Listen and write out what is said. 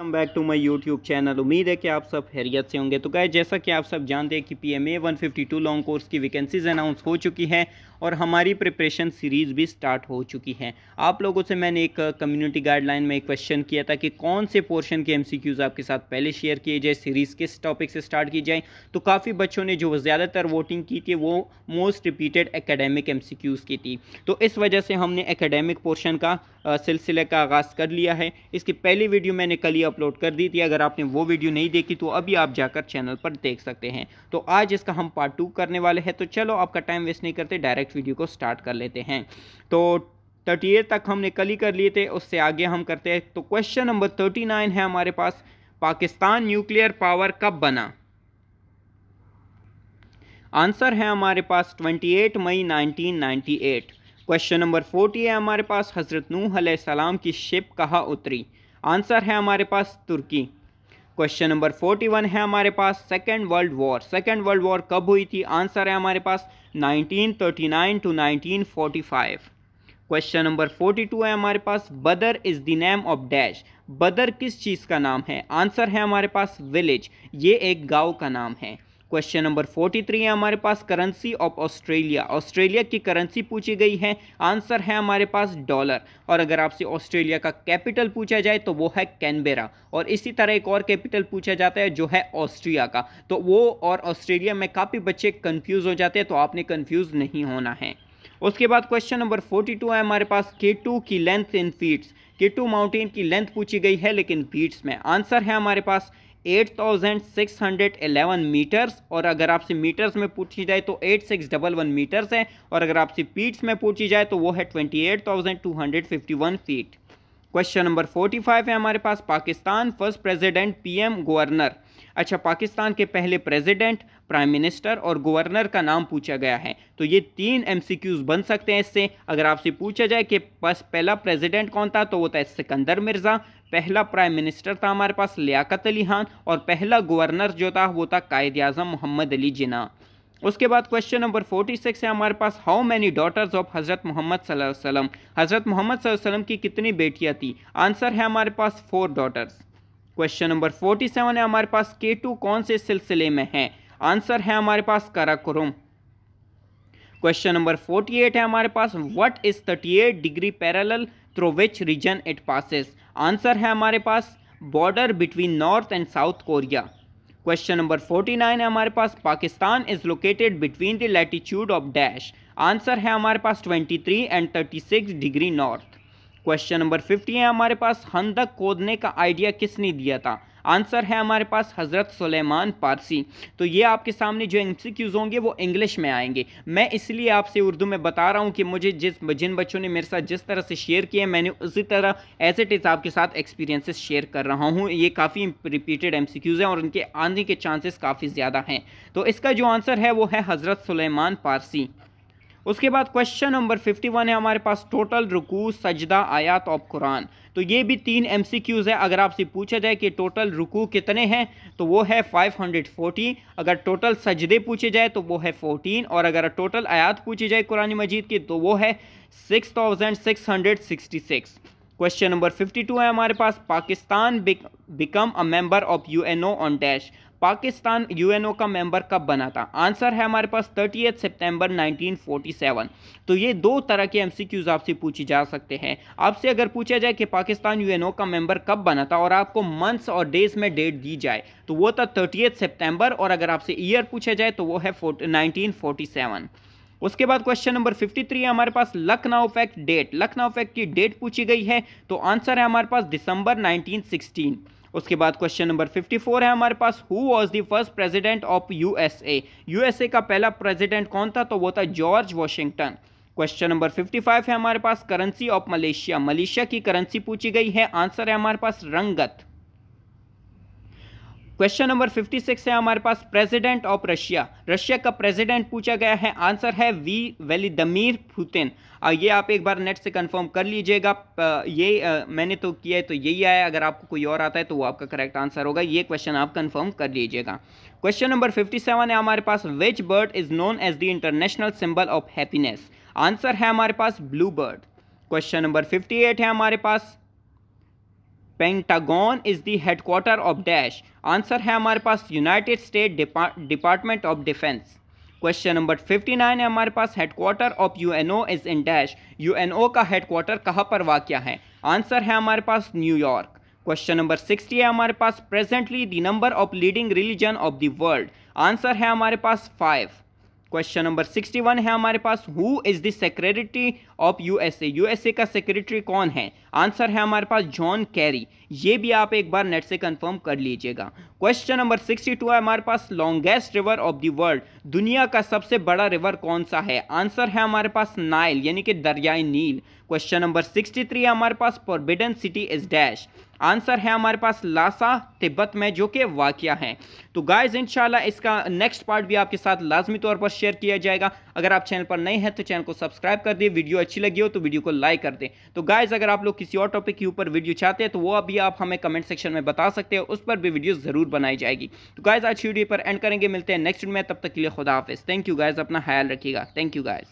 welcome back to my YouTube channel उम्मीद है कि आप सब हैरियत से होंगे तो गाय जैसा कि आप सब जानते हैं कि P M A one fifty two long course की वैकेंसीज अनाउंस हो चुकी हैं और हमारी प्रिपरेशन सीरीज़ भी स्टार्ट हो चुकी है आप लोगों से मैंने एक कम्युनिटी गाइडलाइन में एक क्वेश्चन किया था कि कौन से पोर्शन के एमसीक्यूज़ आपके साथ पहले शेयर किए जाए सीरीज़ किस टॉपिक से स्टार्ट की जाए तो काफ़ी बच्चों ने जो ज़्यादातर वोटिंग की थी वो मोस्ट रिपीटेड एकेडेमिक एम की थी तो इस वजह से हमने एकेडेमिक पोर्शन का सिलसिले का आगाज़ कर लिया है इसकी पहली वीडियो मैंने कल ही अपलोड कर दी थी अगर आपने वो वीडियो नहीं देखी तो अभी आप जाकर चैनल पर देख सकते हैं तो आज इसका हम पार्ट टू करने वाले हैं तो चलो आपका टाइम वेस्ट नहीं करते डायरेक्ट नेक्स्ट वीडियो को स्टार्ट कर लेते हैं तो थर्टी एट तक हमने कल ही कर लिए थे उससे आगे हम करते हैं तो क्वेश्चन नंबर थर्टी नाइन है हमारे पास पाकिस्तान न्यूक्लियर पावर कब बना आंसर है हमारे पास 28 मई 1998 क्वेश्चन नंबर 40 है हमारे पास हज़रत नूह सलाम की शिप कहाँ उतरी आंसर है हमारे पास तुर्की क्वेश्चन नंबर फोर्टी वन है हमारे पास second world war second world war कब हुई थी आंसर है हमारे पास 1939 to 1945 question number forty two है हमारे पास Badr is the name of dash Badr किस चीज़ का नाम है आंसर है हमारे पास विलेज ये एक गांव का नाम है क्वेश्चन नंबर फोर्टी थ्री है हमारे पास करेंसी ऑफ ऑस्ट्रेलिया ऑस्ट्रेलिया की करेंसी पूछी गई है आंसर है हमारे पास डॉलर और अगर आपसे ऑस्ट्रेलिया का कैपिटल पूछा जाए तो वो है कैनबेरा और इसी तरह एक और कैपिटल पूछा जाता है जो है ऑस्ट्रिया का तो वो और ऑस्ट्रेलिया में काफ़ी बच्चे कन्फ्यूज़ हो जाते हैं तो आपने कन्फ्यूज़ नहीं होना है उसके बाद क्वेश्चन नंबर फोर्टी टू है हमारे पास के टू की length in feets K two mountain की लेंथ पूछी गई है लेकिन फीट्स में आंसर है हमारे पास 8,611 मीटर्स और अगर आपसे मीटर्स में पूछी जाए तो 8611 मीटर्स है और अगर आपसे फीट्स में पूछी जाए तो वो है 28,251 feet question number forty five है हमारे पास Pakistan first president PM governor अच्छा पाकिस्तान के पहले प्रेसिडेंट प्राइम मिनिस्टर और गवर्नर का नाम पूछा गया है तो ये तीन एमसीक्यूज बन सकते हैं इससे अगर आपसे पूछा जाए कि बस पहला प्रेसिडेंट कौन था तो वो था सिकंदर मिर्ज़ा पहला प्राइम मिनिस्टर था हमारे पास लियाकत अली खान और पहला गवर्नर जो था वो था कायद अजम मोहम्मद अली जिना उसके बाद क्वेश्चन नंबर फोर्टी सिक्स है हमारे पास हाउ मैनी डॉटर्स ऑफ हज़रत मोहम्मद वसल्लम हज़रत मोहम्मद वसल्लम की कितनी बेटियाँ थी आंसर है हमारे पास four daughters question number forty seven है हमारे पास के टू कौन से सिलसिले में है आंसर है हमारे पास Karakoram question number forty eight है हमारे पास what is thirty eight degree parallel through which region it passes answer है हमारे पास border between north and south Korea question number 49 है हमारे पास Pakistan is located between the latitude of dash answer है हमारे पास 23 and 36 degree north question number 50 है हमारे पास हंदक खोदने का आइडिया किसने दिया था आंसर है हमारे पास हज़रत सुलेमान पारसी तो ये आपके सामने जो एम होंगे वो इंग्लिश में आएंगे मैं इसलिए आपसे उर्दू में बता रहा हूँ कि मुझे जिस जिन बच्चों ने मेरे साथ जिस तरह से शेयर किए मैंने उसी तरह एज इट इज़ आपके साथ एक्सपीरियंसेस शेयर कर रहा हूँ ये काफ़ी रिपीटेड एम हैं और उनके आने के चांसेस काफ़ी ज़्यादा हैं तो इसका जो आंसर है वो है हज़रत सुलेमान पारसी उसके बाद क्वेश्चन नंबर 51 है हमारे पास टोटल रुकू सजदा आयात ऑफ कुरान तो ये भी तीन एम है अगर आपसे पूछा जाए कि टोटल रुकू कितने हैं तो वो है 540 अगर टोटल सजदे पूछे जाए तो वो है 14 और अगर टोटल आयात पूछी जाए कुरान मजीद की तो वो है 6666 क्वेश्चन नंबर 52 है हमारे पास Pakistan become a member of UNO on dash Pakistan UNO का मेंबर कब बना था आंसर है हमारे पास थर्टी सितंबर 1947 तो ये दो तरह के एमसीक्यूज आपसे पूछे जा सकते हैं आपसे अगर पूछा जाए कि पाकिस्तान यूएनओ का मेंबर कब बना था और आपको मंथ्स और डेज में डेट दी जाए तो वो था थर्टी सितंबर और अगर आपसे ईयर पूछा जाए तो वो है नाइनटीन उसके बाद क्वेश्चन नंबर 53 है हमारे पास Lucknow pact date Lucknow pact की डेट पूछी गई है तो आंसर है हमारे पास दिसंबर 1916 उसके बाद क्वेश्चन नंबर 54 है हमारे पास who was the first president of U USA का पहला प्रेजिडेंट कौन था तो वो था जॉर्ज वॉशिंगटन क्वेश्चन नंबर 55 है हमारे पास करेंसी ऑफ मलेशिया मलेशिया की करेंसी पूछी गई है आंसर है हमारे पास रंगत क्वेश्चन नंबर 56 है हमारे पास प्रेसिडेंट ऑफ रशिया रशिया का प्रेसिडेंट पूछा गया है आंसर है वी वेलीदमीर पुतिन ये आप एक बार नेट से कंफर्म कर लीजिएगा ये मैंने तो किया है तो यही आया अगर आपको कोई और आता है तो वो आपका करेक्ट आंसर होगा ये क्वेश्चन आप कंफर्म कर लीजिएगा क्वेश्चन नंबर 57 है हमारे पास which bird is known as the international symbol of happiness answer है हमारे पास ब्लू बर्ड क्वेश्चन नंबर 58 है हमारे पास Pentagon is the headquarter of dash answer है हमारे पास United State Department of Defense question number 59 है हमारे पास headquarter of UNO is in dash UNO का हेडक्वार्टर कहाँ पर वाक्य है आंसर है हमारे पास न्यूयॉर्क क्वेश्चन नंबर 60 है हमारे पास presently the number of leading religion of the world answer है हमारे पास five question number sixty one है हमारे पास who is the secretary of USA USA का सेक्रेटरी कौन है आंसर है हमारे पास जॉन कैरी ये भी आप एक बार नेट से कंफर्म कर लीजिएगा क्वेश्चन नंबर सिक्सटी टू है हमारे पास longest river of the world दुनिया का सबसे बड़ा रिवर कौन सा है आंसर है हमारे पास नाइल यानी कि दरियाई नील क्वेश्चन नंबर सिक्सटी थ्री है हमारे पास forbidden city is dash answer है हमारे पास लासा तिब्बत में जो कि वाक़ है तो गाइज इंशाल्लाह इसका नेक्स्ट पार्ट भी आपके साथ लाजमी तौर पर शेयर किया जाएगा अगर आप चैनल पर नए हैं तो चैनल को सब्सक्राइब कर दें वीडियो अच्छी लगी हो तो वीडियो को लाइक कर दें तो गाइज अगर आप लोग किसी और टॉपिक के ऊपर वीडियो चाहते हैं तो वो अभी आप हमें कमेंट सेक्शन में बता सकते हैं उस पर भी वीडियो ज़रूर बनाई जाएगी तो गाइज आज वीडियो पर एंड करेंगे मिलते हैं नेक्स्ट में तब तक के लिए खुदा हाफिज़ थैंक यू गाइज अपना ख्याल रखिएगा थैंक यू गाइज